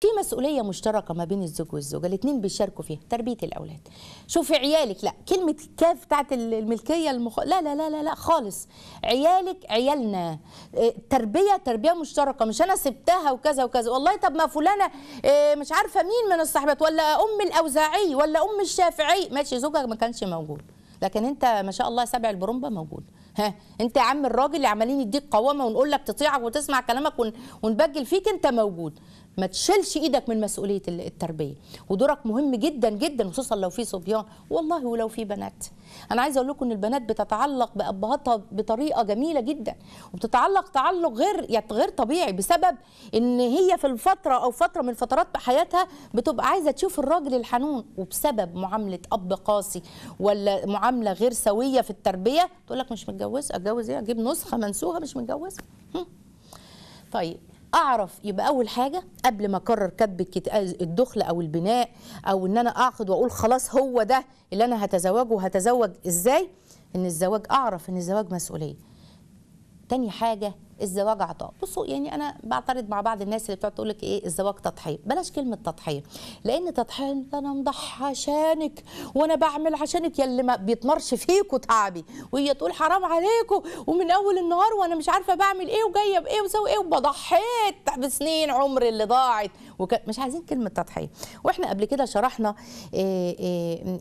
في مسؤوليه مشتركه ما بين الزوج والزوجه الاثنين بيشاركوا فيها تربيه الاولاد شوفي عيالك لا كلمه كاف بتاعت الملكيه المخ... لا لا لا لا لا خالص عيالك عيالنا آه، تربيه تربيه مشتركه مش انا سبتها وكذا وكذا والله طب ما فلانه آه، مش عارفه مين من الصاحبات ولا ام الاوزاعي ولا ام الشافعي ماشي زوجك ما كانش موجود لكن انت ما شاء الله سبع البرمبه موجود ها انت يا عم الراجل اللي عمالين يديك قوامه ونقول لك تطيعك وتسمع كلامك ونبجل فيك انت موجود ما تشيلش ايدك من مسؤوليه التربيه ودورك مهم جدا جدا خصوصا لو في صبيان والله ولو في بنات انا عايزه اقول لكم ان البنات بتتعلق بابهاتها بطريقه جميله جدا وبتتعلق تعلق غير يعني غير طبيعي بسبب ان هي في الفتره او فتره من فترات حياتها بتبقى عايزه تشوف الراجل الحنون وبسبب معامله اب قاسي ولا معامله غير سويه في التربيه تقول لك مش متجوزه اتجوز ايه اجيب نسخه منسوخه مش متجوزه طيب اعرف يبقى اول حاجه قبل ما اقرر كتب الدخل او البناء او ان انا اعقد واقول خلاص هو ده اللي انا هتزوجه وهتزوج ازاي ان الزواج اعرف ان الزواج مسؤوليه تاني حاجه الزواج عطاء بصوا يعني انا بعترض مع بعض الناس اللي بتقعد تقول لك ايه الزواج تضحيه بلاش كلمه تضحيه لان تضحيه انت انا مضحى عشانك وانا بعمل عشانك يا اللي ما بيتمرش فيكوا تعبي وهي تقول حرام عليكم ومن اول النهار وانا مش عارفه بعمل ايه وجايه بايه وسوي ايه وبضحيت بسنين عمري اللي ضاعت مش عايزين كلمه تضحيه واحنا قبل كده شرحنا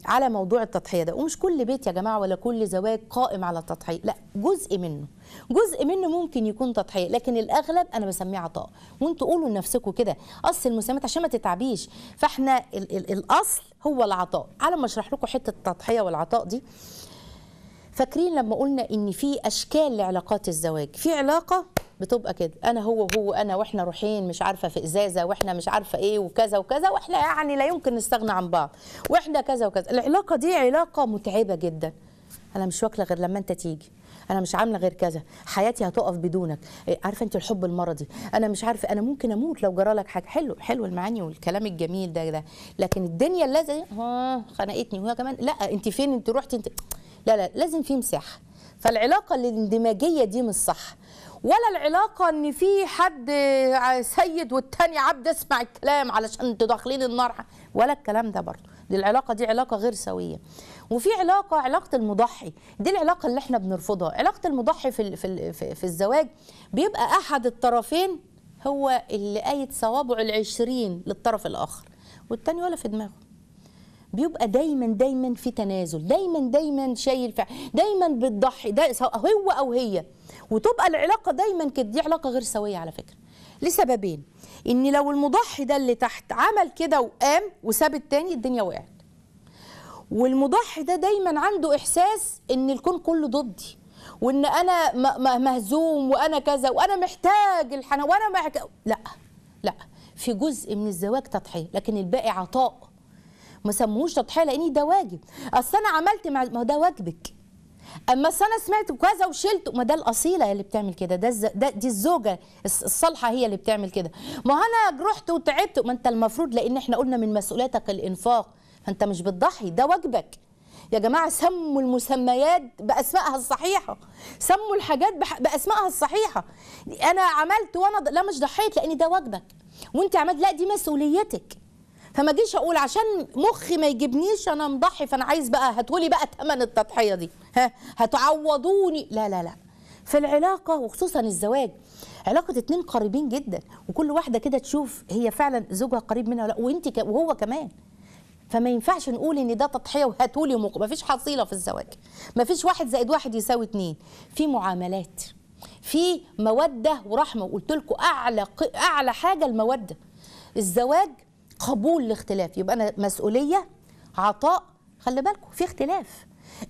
على موضوع التضحيه ده ومش كل بيت يا جماعه ولا كل زواج قائم على التضحيه لا جزء منه جزء منه ممكن يكون تضحيه لكن الاغلب انا بسميه عطاء وانتوا قولوا لنفسكم كده اصل المسامات عشان ما تتعبيش فاحنا ال ال الاصل هو العطاء على ما اشرح لكم حته التضحيه والعطاء دي فاكرين لما قلنا ان في اشكال لعلاقات الزواج في علاقه بتبقى كده انا هو هو انا واحنا رايحين مش عارفه في ازازه واحنا مش عارفه ايه وكذا وكذا واحنا يعني لا يمكن نستغنى عن بعض واحنا كذا وكذا العلاقه دي علاقه متعبه جدا انا مش واكله غير لما انت تيجي انا مش عامله غير كذا حياتي هتقف بدونك إيه، عارفه انت الحب المرضي انا مش عارفه انا ممكن اموت لو جرى لك حاجه حلو حلو المعاني والكلام الجميل ده ده لكن الدنيا اللي ها خنقتني وهي كمان لا انت فين انت رحتي انت لا لا لازم في مساحه فالعلاقه الاندماجيه دي مش صح ولا العلاقه ان في حد آه، سيد والتاني عبد اسمع الكلام علشان انتوا داخلين النار ولا الكلام ده برضه دي العلاقه دي علاقه غير سويه وفي علاقه علاقه المضحي دي العلاقه اللي احنا بنرفضها علاقه المضحي في في في الزواج بيبقى احد الطرفين هو اللي قايد صوابع العشرين للطرف الاخر والتاني ولا في دماغه بيبقى دايما دايما في تنازل دايما دايما شايل دايما بتضحي ده سواء هو او هي وتبقى العلاقه دايما كده دي علاقه غير سويه على فكره لسببين ان لو المضحي ده اللي تحت عمل كده وقام وساب التاني الدنيا وقعت والمضحي ده دايما عنده احساس ان الكون كله ضدي وان انا مهزوم وانا كذا وانا محتاج الحنا وانا محتاج لا لا في جزء من الزواج تضحيه لكن الباقي عطاء ما سموهوش تضحيه لان ده واجب اصل انا عملت مع ما ده واجبك اما انا سمعت كذا وشلت ما ده الاصيله اللي بتعمل كده ده, ده دي الزوجه الصالحه هي اللي بتعمل كده ما انا رحت وتعبت ما انت المفروض لان احنا قلنا من مسؤوليتك الانفاق فانت مش بتضحي ده واجبك يا جماعه سموا المسميات باسمائها الصحيحه سموا الحاجات باسمائها الصحيحه انا عملت وانا لا مش ضحيت لان ده واجبك وانت عملت لا دي مسؤوليتك فما جيش اقول عشان مخي ما يجيبنيش انا مضحي فانا عايز بقى هتقولي بقى ثمن التضحيه دي ها هتعوضوني لا لا لا في العلاقه وخصوصا الزواج علاقه اتنين قريبين جدا وكل واحده كده تشوف هي فعلا زوجها قريب منها ولا لا وانت وهو كمان فما ينفعش نقول ان ده تضحيه وهاتولي ومق... مفيش حصيله في الزواج مفيش واحد زائد واحد يساوي اتنين في معاملات في موده ورحمه وقلت لكم اعلى اعلى حاجه الموده الزواج قبول الاختلاف يبقى انا مسؤوليه عطاء خلي بالكم في اختلاف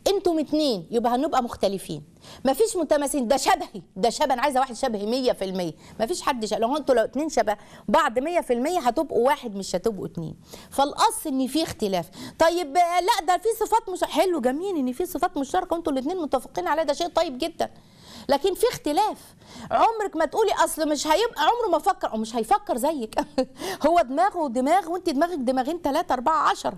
انتم اتنين يبقى هنبقى مختلفين مفيش متماسين ده شبهي ده شبه انا عايزه واحد شبهي 100% مفيش حد شبه لو انتوا لو اتنين شبه بعض 100% هتبقوا واحد مش هتبقوا اتنين فالاصل ان في اختلاف طيب لا ده في صفات مش حلو جميل ان في صفات مشتركه وانتوا الاتنين متفقين عليها ده شيء طيب جدا لكن في اختلاف عمرك ما تقولي اصل مش هيبقى عمره ما فكر او مش هيفكر زيك هو دماغه ودماغ وانت دماغك دماغين ثلاثة أربعة عشرة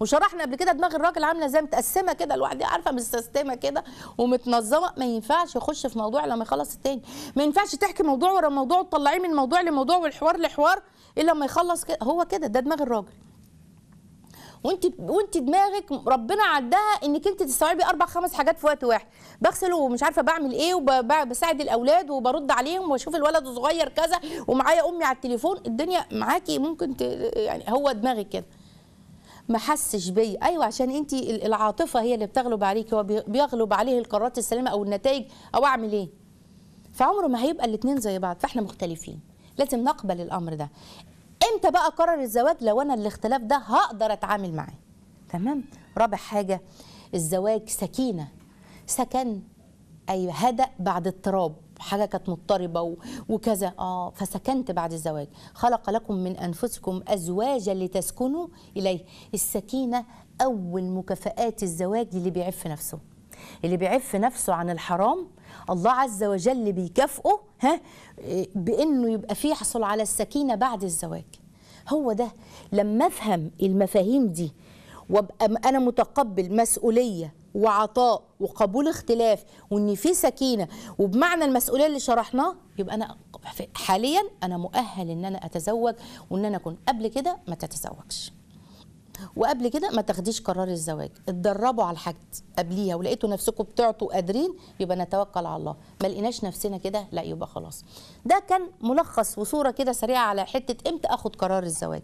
وشرحنا قبل كده دماغ الراجل عامله ازاي متقسمه كده لوحدها عارفه مستسلمه كده ومتنظمه ما ينفعش يخش في موضوع لما يخلص التاني ما ينفعش تحكي موضوع ورا موضوع وتطلعيه من موضوع لموضوع والحوار لحوار الا لما يخلص كده هو كده ده دماغ الراجل وانت وانت دماغك ربنا عدها انك انت تستوعبي اربع خمس حاجات في وقت واحد بغسل ومش عارفه بعمل ايه وبساعد الاولاد وبرد عليهم واشوف الولد صغير كذا ومعايا امي على التليفون الدنيا معاكي ممكن ت... يعني هو دماغك كده ما حسش بيا ايوه عشان انت العاطفه هي اللي بتغلب عليك هو بيغلب عليه القرارات السليمه او النتائج او اعمل ايه فعمره ما هيبقى الاثنين زي بعض فاحنا مختلفين لازم نقبل الامر ده امتى بقى قرر الزواج لو انا الاختلاف ده هقدر اتعامل معاه تمام رابع حاجه الزواج سكينه سكن اي أيوة، هدأ بعد اضطراب حاجه كانت مضطربه وكذا اه فسكنت بعد الزواج خلق لكم من انفسكم ازواجا لتسكنوا اليه السكينه اول مكافئات الزواج اللي بيعف نفسه اللي بيعف نفسه عن الحرام الله عز وجل بيكافئه ها بانه يبقى فيه يحصل على السكينه بعد الزواج هو ده لما افهم المفاهيم دي وابقى انا متقبل مسؤوليه وعطاء وقبول اختلاف وان في سكينه وبمعنى المسؤوليه اللي شرحناه يبقى انا حاليا انا مؤهل ان انا اتزوج وان انا اكون قبل كده ما تتزوجش وقبل كده ما تاخديش قرار الزواج اتدربوا على الحاجات قبليها ولقيتوا نفسكم بتعطوا قادرين يبقى نتوكل على الله ما لقيناش نفسنا كده لا يبقى خلاص ده كان ملخص وصوره كده سريعه على حته امتى اخد قرار الزواج